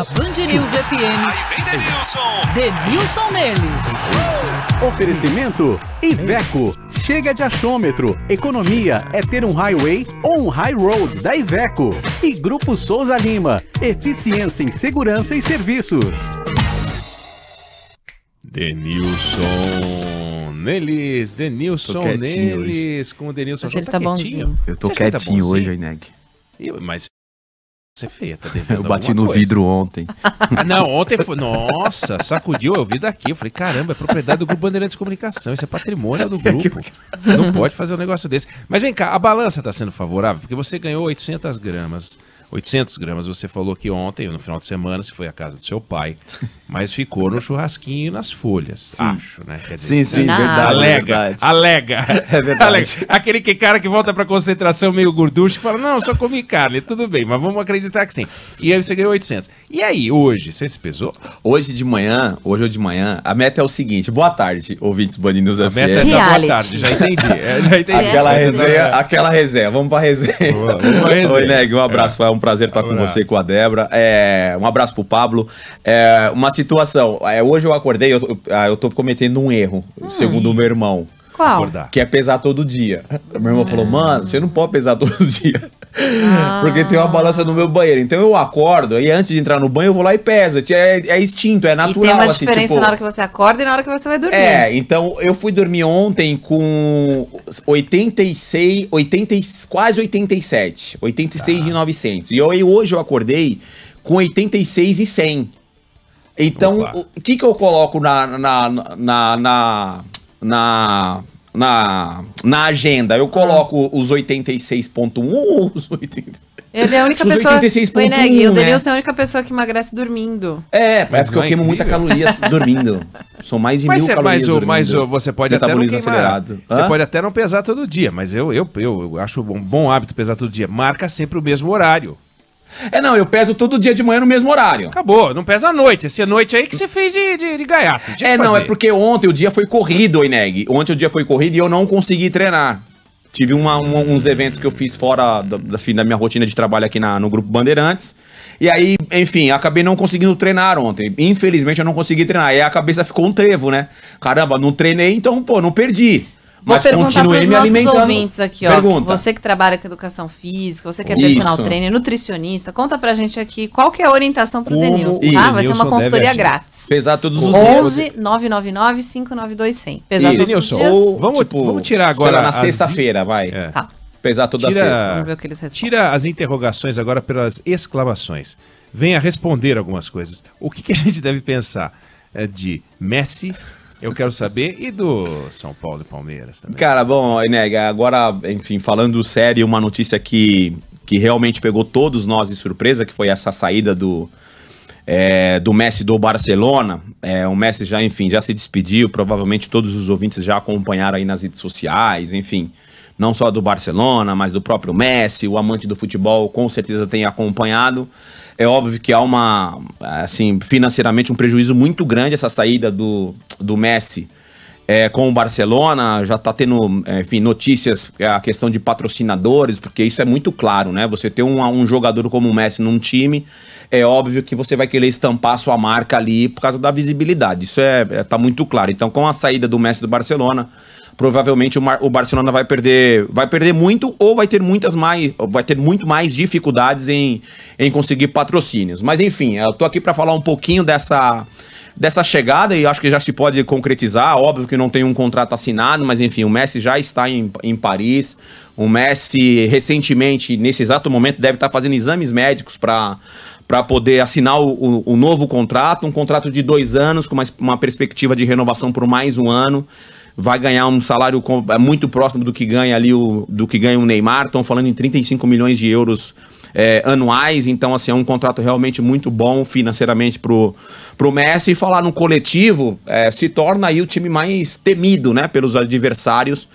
na Band News FM. Aí vem Denilson. Denilson Neles. Oferecimento Iveco. Chega de achômetro. Economia é ter um highway ou um high road da Iveco. E Grupo Souza Lima. Eficiência em segurança e serviços. Denilson Neles, Denilson Neles, hoje. com o Denilson. Mas ele tá, tá, tá quietinho. Bonzinho. Eu tô quietinho tá hoje, Ineg. Mas você feia, tá devendo. Eu bati no coisa. vidro ontem. Ah, não, ontem foi. Nossa, sacudiu eu vi daqui. Eu falei, caramba, é propriedade do Grupo Bandeirantes de Comunicação. Isso é patrimônio do é grupo. Não pode fazer um negócio desse. Mas vem cá, a balança tá sendo favorável, porque você ganhou 800 gramas. 800 gramas você falou que ontem, no final de semana, você foi à casa do seu pai, mas ficou no churrasquinho e nas folhas, sim. acho, né? Dizer, sim, sim, né? verdade. Alega, verdade. alega. É verdade. Alega. Aquele que, cara que volta pra concentração meio gorducho e fala, não, só comi carne, tudo bem, mas vamos acreditar que sim. E aí você ganhou 800. E aí, hoje, você se pesou? Hoje de manhã, hoje ou de manhã, a meta é o seguinte, boa tarde, ouvintes Band News a FM. meta é boa tarde, já entendi, é, já entendi. Aquela é, resenha, é. aquela resenha, vamos pra resenha. Boa, vamos pra resenha. Oi, Neg, um abraço, é. foi um prazer estar um com você e com a Débora. É, um abraço pro Pablo. É, uma situação. É, hoje eu acordei, eu, eu ah, tô cometendo um erro, hum. segundo o meu irmão. Qual? Acordar. Que é pesar todo dia. Meu irmão falou, ah. mano, você não pode pesar todo dia. Ah. Porque tem uma balança no meu banheiro. Então eu acordo e antes de entrar no banho eu vou lá e peso. É, é instinto, é natural. E tem uma assim, diferença tipo... na hora que você acorda e na hora que você vai dormir. É, então eu fui dormir ontem com 86, 80, quase 87. 86 tá. de 900. E eu, hoje eu acordei com 86 e 100. Então, Opa. o que, que eu coloco na, na, na, na na na, na agenda. Eu coloco ah. os 86.1 os 80. Ele é a única pessoa. 86. Oi, O né? Denilson é a única pessoa que emagrece dormindo. É, é porque eu é queimo muita calorias dormindo. Sou mais de mas mil você, calorias. Mas, dormindo. mas você pode até não acelerado. Você pode até não pesar todo dia, mas eu, eu, eu, eu acho um bom hábito pesar todo dia. Marca sempre o mesmo horário. É, não, eu peso todo dia de manhã no mesmo horário. Acabou, não pesa à noite. Essa noite aí que você fez de, de, de gaiato. É, não, é porque ontem o dia foi corrido, Oineg. Ontem o dia foi corrido e eu não consegui treinar. Tive uma, uma, uns eventos que eu fiz fora da, da minha rotina de trabalho aqui na, no Grupo Bandeirantes. E aí, enfim, acabei não conseguindo treinar ontem. Infelizmente eu não consegui treinar. E a cabeça ficou um trevo, né? Caramba, não treinei, então, pô, não perdi. Vou mas perguntar para os nossos ouvintes aqui, ó. Pergunta. Você que trabalha com educação física, você que é Isso. personal trainer, nutricionista, conta pra gente aqui qual que é a orientação pro Denilson, tá? Ah, vai ser uma consultoria grátis. Pesar todos os 11 999 592 100. Pesar Isso. todos os dias. Ou, vamos, tipo, vamos tirar agora na sexta-feira, vai. É. Tá. Pesar toda tira, sexta. Vamos ver o que eles respondem. Tira as interrogações agora pelas exclamações. Venha responder algumas coisas. O que, que a gente deve pensar é de Messi, eu quero saber e do São Paulo e Palmeiras também. Cara, bom, Enega. agora, enfim, falando sério, uma notícia que, que realmente pegou todos nós de surpresa, que foi essa saída do, é, do Messi do Barcelona. É, o Messi já, enfim, já se despediu. Provavelmente todos os ouvintes já acompanharam aí nas redes sociais, enfim. Não só do Barcelona, mas do próprio Messi, o amante do futebol, com certeza tem acompanhado. É óbvio que há uma, assim, financeiramente um prejuízo muito grande essa saída do, do Messi é, com o Barcelona, já está tendo, é, enfim, notícias, é, a questão de patrocinadores, porque isso é muito claro, né? Você ter um, um jogador como o Messi num time, é óbvio que você vai querer estampar sua marca ali por causa da visibilidade. Isso é, é tá muito claro. Então, com a saída do Messi do Barcelona, provavelmente o, Mar, o Barcelona vai perder, vai perder muito ou vai ter muitas mais, vai ter muito mais dificuldades em, em conseguir patrocínios. Mas enfim, eu tô aqui para falar um pouquinho dessa dessa chegada, e acho que já se pode concretizar, óbvio que não tem um contrato assinado, mas enfim, o Messi já está em, em Paris, o Messi recentemente, nesse exato momento, deve estar fazendo exames médicos para para poder assinar o, o, o, novo contrato, um contrato de dois anos, com uma, uma perspectiva de renovação por mais um ano vai ganhar um salário é muito próximo do que ganha ali o, do que ganha o Neymar. Estão falando em 35 milhões de euros é, anuais, então assim, é um contrato realmente muito bom financeiramente pro, pro Messi. E falar no coletivo, é, se torna aí o time mais temido, né, pelos adversários.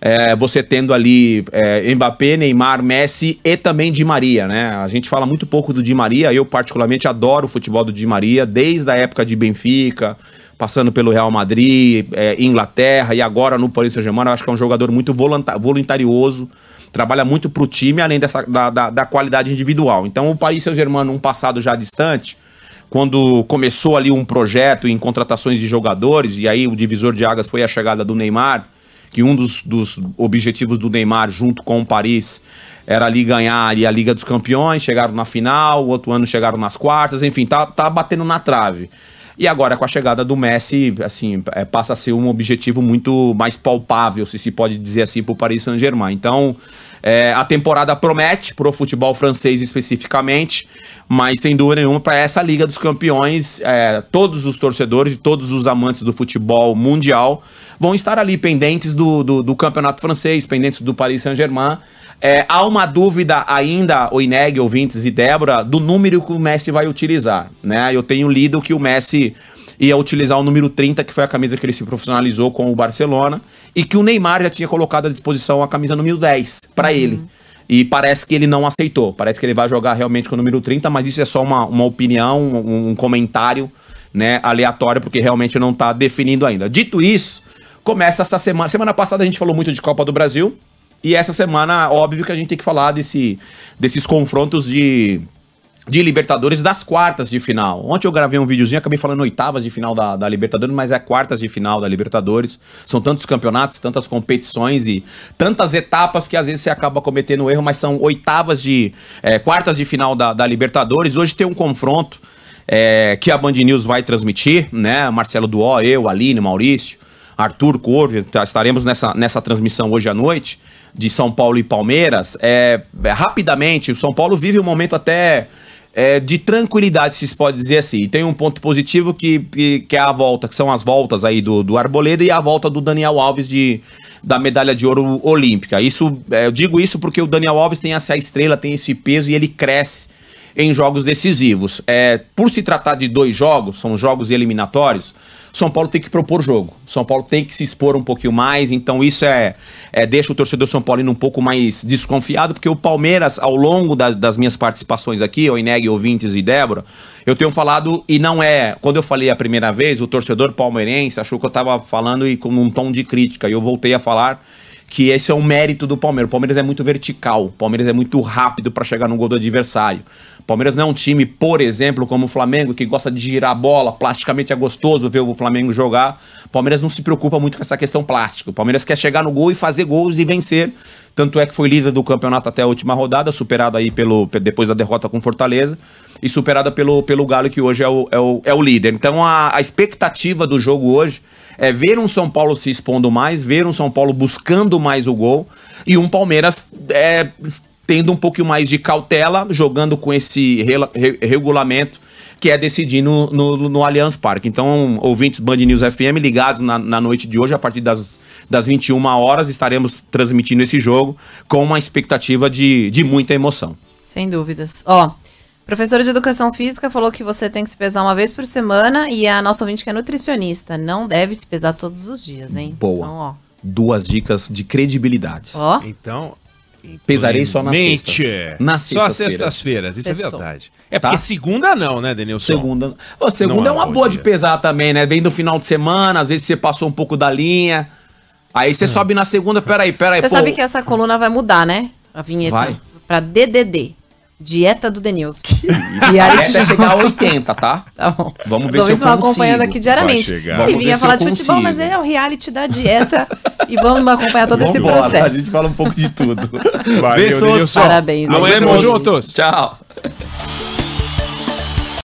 É, você tendo ali é, Mbappé, Neymar, Messi e também Di Maria, né? A gente fala muito pouco do Di Maria, eu particularmente adoro o futebol do Di Maria, desde a época de Benfica, passando pelo Real Madrid, é, Inglaterra e agora no Paris Saint-Germain, eu acho que é um jogador muito voluntarioso, trabalha muito para o time, além dessa, da, da, da qualidade individual. Então, o Paris Saint-Germain, num passado já distante, quando começou ali um projeto em contratações de jogadores, e aí o divisor de águas foi a chegada do Neymar, que um dos, dos objetivos do Neymar junto com o Paris era ali ganhar ali a Liga dos Campeões, chegaram na final, o outro ano chegaram nas quartas, enfim, tá, tá batendo na trave. E agora, com a chegada do Messi, assim, é, passa a ser um objetivo muito mais palpável, se se pode dizer assim, para o Paris Saint-Germain. Então, é, a temporada promete pro futebol francês especificamente, mas sem dúvida nenhuma para essa Liga dos Campeões, é, todos os torcedores e todos os amantes do futebol mundial vão estar ali pendentes do, do, do campeonato francês, pendentes do Paris Saint-Germain. É, há uma dúvida ainda, o Ineg, ouvintes e Débora, do número que o Messi vai utilizar. Né? Eu tenho lido que o Messi ia utilizar o número 30, que foi a camisa que ele se profissionalizou com o Barcelona, e que o Neymar já tinha colocado à disposição a camisa número 10, para para ele. E parece que ele não aceitou. Parece que ele vai jogar realmente com o número 30, mas isso é só uma, uma opinião, um, um comentário né, aleatório, porque realmente não está definindo ainda. Dito isso, começa essa semana. Semana passada a gente falou muito de Copa do Brasil. E essa semana, óbvio que a gente tem que falar desse, desses confrontos de de Libertadores das quartas de final. Ontem eu gravei um videozinho, acabei falando oitavas de final da, da, Libertadores, mas é quartas de final da Libertadores. São tantos campeonatos, tantas competições e tantas etapas que às vezes você acaba cometendo erro, mas são oitavas de. É, quartas de final da, da Libertadores. Hoje tem um confronto é, que a Band News vai transmitir, né? Marcelo Duó, eu, Aline, Maurício. Arthur Corvo, tá, estaremos nessa, nessa transmissão hoje à noite de São Paulo e Palmeiras. É, rapidamente, o São Paulo vive um momento até é, de tranquilidade, se pode dizer assim. E tem um ponto positivo que, que, que, é a volta, que são as voltas aí do, do Arboleda e a volta do Daniel Alves de, da medalha de ouro olímpica. Isso, é, eu digo isso porque o Daniel Alves tem essa estrela, tem esse peso e ele cresce em jogos decisivos. É, por se tratar de dois jogos, são jogos eliminatórios, São Paulo tem que propor jogo. São Paulo tem que se expor um pouquinho mais, então isso é, é deixa o torcedor São Paulino um pouco mais desconfiado, porque o Palmeiras, ao longo da, das minhas participações aqui, o Ineg, ouvintes e Débora, eu tenho falado, e não é. Quando eu falei a primeira vez, o torcedor palmeirense achou que eu estava falando e com um tom de crítica, e eu voltei a falar que esse é um mérito do Palmeiras. O Palmeiras é muito vertical, o Palmeiras é muito rápido para chegar no gol do adversário. O Palmeiras não é um time, por exemplo, como o Flamengo, que gosta de girar a bola, plasticamente é gostoso ver o Flamengo jogar. O Palmeiras não se preocupa muito com essa questão plástica. O Palmeiras quer chegar no gol e fazer gols e vencer. Tanto é que foi líder do campeonato até a última rodada, superado aí pelo depois da derrota com Fortaleza e superada pelo, pelo Galo, que hoje é o, é o, é o líder. Então a, a expectativa do jogo hoje é ver um São Paulo se expondo mais, ver um São Paulo buscando buscando mais o gol e um Palmeiras é, tendo um pouquinho mais de cautela, jogando com esse re regulamento que é decidido no, no, no, Allianz Parque. Então, ouvintes Band News FM ligados na, na noite de hoje, a partir das, das 21 horas, estaremos transmitindo esse jogo com uma expectativa de, de muita emoção. Sem dúvidas. Ó, professora de educação física falou que você tem que se pesar uma vez por semana e a nossa ouvinte que é nutricionista não deve se pesar todos os dias, hein? Boa. Então, ó duas dicas de credibilidade. Ó. Então, Pesarei só nas Mente. sextas. Nas sextas só sextas-feiras, isso Testou. é verdade. É tá? porque segunda não, né, Denilson? Segunda. Ô, segunda não é uma boa dia. de pesar também, né? Vem do final de semana, às vezes você passou um pouco da linha. Aí você hum. sobe na segunda, peraí, peraí. Você pô. sabe que essa coluna vai mudar, né? A vinheta. Vai. Pra DDD. Dieta do The News. Diário de chegar a 80, tá? Tá bom. Vamos ver Os se eu consigo. acompanhando aqui diariamente. E vinha falar de consigo. futebol, mas é o reality da dieta. e vamos acompanhar todo vamos esse embora. processo. A gente fala um pouco de tudo. Valeu, Beijos. Parabéns. Amanhã juntos. Tchau.